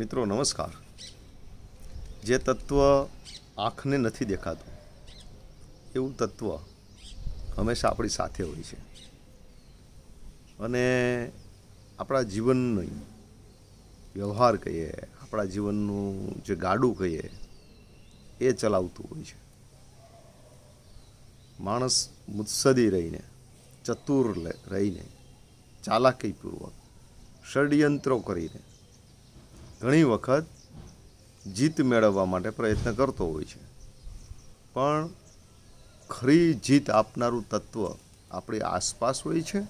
મિત્રો નમસ્કાર જે તત્વ આંખને નથી દેખાતું એવું તત્વ હંમેશા આપણી સાથે હોય છે અને આપણા જીવનનો વ્યવહાર કહીએ આપણા જીવનનું જે ગાડું કહીએ એ ચલાવતું હોય છે માણસ મુત્સદી રહીને ચતુર રહીને ચાલાકીપૂર્વક ષડયંત્રો કરીને ઘણી વખત જીત મેળવવા માટે પ્રયત્ન કરતો હોય છે પણ ખરી જીત આપનારું તત્વ આપણી આસપાસ હોય છે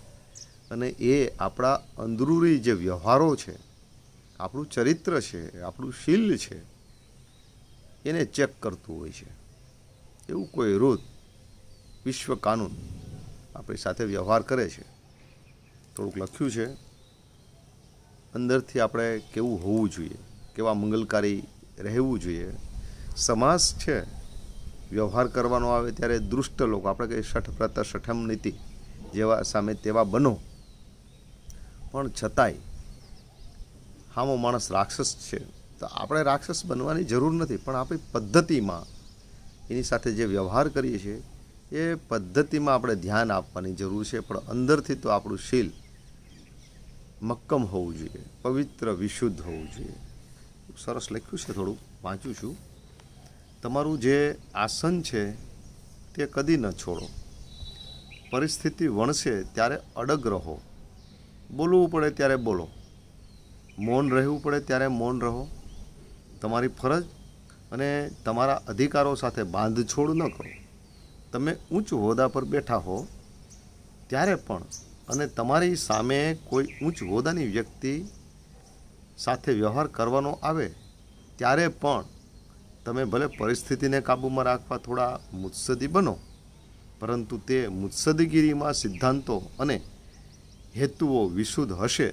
અને એ આપણા અંદરૂરી જે વ્યવહારો છે આપણું ચરિત્ર છે આપણું શીલ છે એને ચેક કરતું હોય છે એવું કોઈ રોજ વિશ્વ કાનૂન આપણી સાથે વ્યવહાર કરે છે થોડુંક લખ્યું છે અંદરથી આપણે કેવું હોવું જોઈએ કેવા મંગલકારી રહેવું જોઈએ સમાસ છે વ્યવહાર કરવાનો આવે ત્યારે દુષ્ટ લોકો આપણે કહીએ શઠ પ્રતા સઠમ નીતિ જેવા સામે તેવા બનો પણ છતાંય હામો માણસ રાક્ષસ છે તો આપણે રાક્ષસ બનવાની જરૂર નથી પણ આપણી પદ્ધતિમાં એની સાથે જે વ્યવહાર કરીએ છીએ એ પદ્ધતિમાં આપણે ધ્યાન આપવાની જરૂર છે પણ અંદરથી તો આપણું શીલ મક્કમ હોવું જોઈએ પવિત્ર વિશુદ્ધ હોવું જોઈએ સરસ લખ્યું છે થોડું વાંચું છું તમારું જે આસન છે તે કદી ન છોડો પરિસ્થિતિ વણશે ત્યારે અડગ રહો બોલવું પડે ત્યારે બોલો મૌન રહેવું પડે ત્યારે મૌન રહો તમારી ફરજ અને તમારા અધિકારો સાથે બાંધછોડ ન કરો તમે ઊંચ હોદ્દા પર બેઠા હો ત્યારે પણ અને તમારી સામે કોઈ ઊંચ હોદાની વ્યક્તિ સાથે વ્યવહાર કરવાનો આવે ત્યારે પણ તમે ભલે પરિસ્થિતિને કાબૂમાં રાખવા થોડા મુત્સદી બનો પરંતુ તે મુત્સદગીરીમાં સિદ્ધાંતો અને હેતુઓ વિશુદ્ધ હશે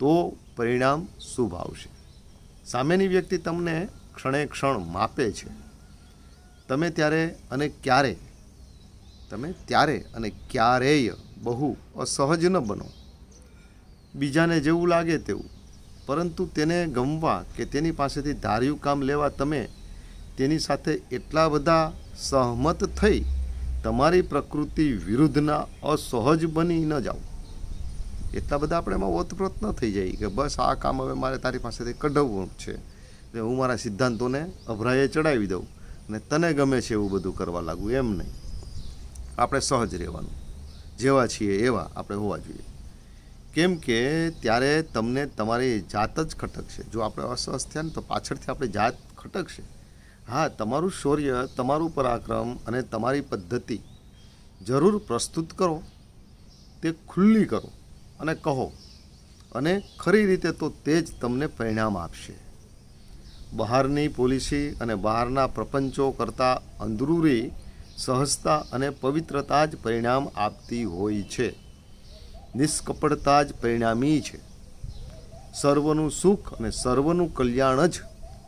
તો પરિણામ શુભ આવશે સામેની વ્યક્તિ તમને ક્ષણે ક્ષણ માપે છે તમે ત્યારે અને ક્યારે તમે ત્યારે અને ક્યારેય બહુ અસહજ ન બનો બીજાને જેવું લાગે તેવું પરંતુ તેને ગમવા કે તેની પાસેથી ધાર્યું કામ લેવા તમે તેની સાથે એટલા બધા સહમત થઈ તમારી પ્રકૃતિ વિરુદ્ધના અસહજ બની ન જાઓ એટલા બધા આપણે એમાં ઓતપ્રોત ન થઈ જાય કે બસ આ કામ હવે મારે તારી પાસેથી કઢવવું છે એટલે હું મારા સિદ્ધાંતોને અભરાએ ચડાવી દઉં અને તને ગમે છે એવું બધું કરવા લાગુ એમ નહીં આપણે સહજ રહેવાનું જેવા છીએ એવા આપણે હોવા જોઈએ કેમ કે ત્યારે તમને તમારી જાત જ ખટક છે જો આપણે અસ્વસ્થ થયા ને તો પાછળથી આપણી જાત ખટક છે હા તમારું શૌર્ય તમારું પરાક્રમ અને તમારી પદ્ધતિ જરૂર પ્રસ્તુત કરો તે ખુલ્લી કરો અને કહો અને ખરી રીતે તો તે જ તમને પરિણામ આપશે બહારની પોલિસી અને બહારના પ્રપંચો કરતાં અંદરૂરી સહજતા અને પવિત્રતા જ પરિણામ આપતી હોય છે નિષ્કપટતા જ પરિણામી છે સર્વનું સુખ અને સર્વનું કલ્યાણ જ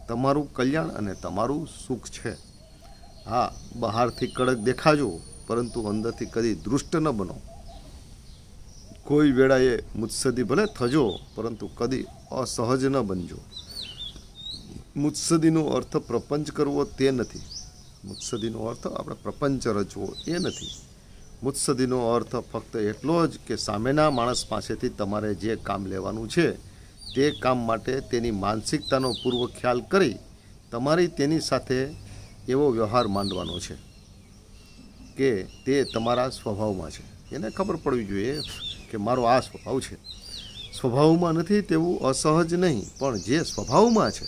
તમારું કલ્યાણ અને તમારું સુખ છે હા બહારથી કડક દેખાજો પરંતુ અંદરથી કદી દૃષ્ટ ન બનો કોઈ વેળાએ મુત્સદી ભલે થજો પરંતુ કદી અસહજ ન બનજો મુત્સદીનો અર્થ પ્રપંચ કરવો તે નથી મુત્સદીનો અર્થ આપણે પ્રપંચ રચવો એ નથી મુત્સદીનો અર્થ ફક્ત એટલો જ કે સામેના માણસ પાસેથી તમારે જે કામ લેવાનું છે તે કામ માટે તેની માનસિકતાનો પૂર્વ ખ્યાલ કરી તમારી તેની સાથે એવો વ્યવહાર માંડવાનો છે કે તે તમારા સ્વભાવમાં છે એને ખબર પડવી જોઈએ કે મારો આ સ્વભાવ છે સ્વભાવમાં નથી તેવું અસહજ નહીં પણ જે સ્વભાવમાં છે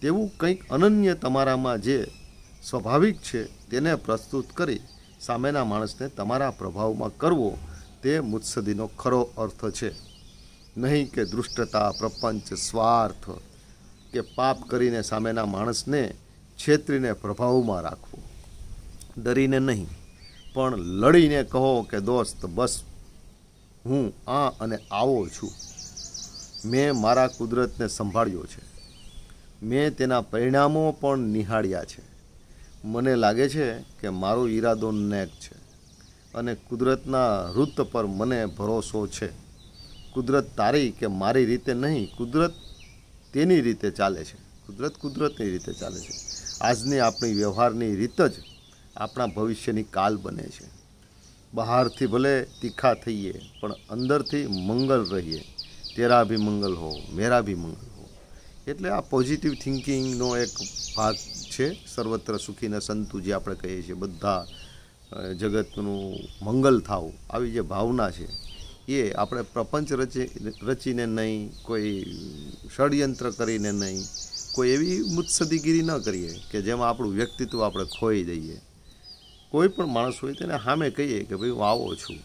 તેવું કંઈક અનન્ય તમારામાં જે સ્વાભાવિક છે તેને પ્રસ્તુત કરી સામેના માણસને તમારા પ્રભાવમાં કરવો તે મુત્સદીનો ખરો અર્થ છે નહીં કે દૃષ્ટતા પ્રપંચ સ્વાર્થ કે પાપ કરીને સામેના માણસને છેતરીને પ્રભાવમાં રાખવો ડરીને નહીં પણ લડીને કહો કે દોસ્ત બસ હું આ અને આવો છું મેં મારા કુદરતને સંભાળ્યો છે મેં તેના પરિણામો પણ નિહાળ્યા છે મને લાગે છે કે મારો ઈરાદો નેક છે અને કુદરતના વૃત્ત પર મને ભરોસો છે કુદરત તારી કે મારી રીતે નહીં કુદરત તેની રીતે ચાલે છે કુદરત કુદરતની રીતે ચાલે છે આજની આપણી વ્યવહારની રીત જ આપણા ભવિષ્યની કાલ બને છે બહારથી ભલે તીખા થઈએ પણ અંદરથી મંગલ રહીએ તેરા ભી મંગલ હો મેરા ભી મંગલ હો એટલે આ પોઝિટિવ થિંકિંગનો એક ભાગ છે સર્વત્ર સુખીને સંતુ જે આપણે કહીએ છીએ બધા જગતનું મંગલ થાવું આવી જે ભાવના છે એ આપણે પ્રપંચ રચી રચીને નહીં કોઈ ષડયંત્ર કરીને નહીં કોઈ એવી મુત્સદીગીરી ન કરીએ કે જેમાં આપણું વ્યક્તિત્વ આપણે ખોઈ દઈએ કોઈ પણ માણસ હોય તેને સામે કહીએ કે ભાઈ હું આવો છું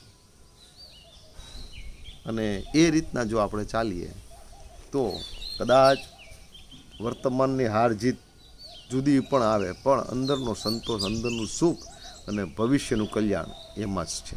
અને એ રીતના જો આપણે ચાલીએ તો કદાચ વર્તમાનની હાર જીત જુદી પણ આવે પણ અંદરનો સંતોષ અંદરનું સુખ અને ભવિષ્યનું કલ્યાણ એમાં જ છે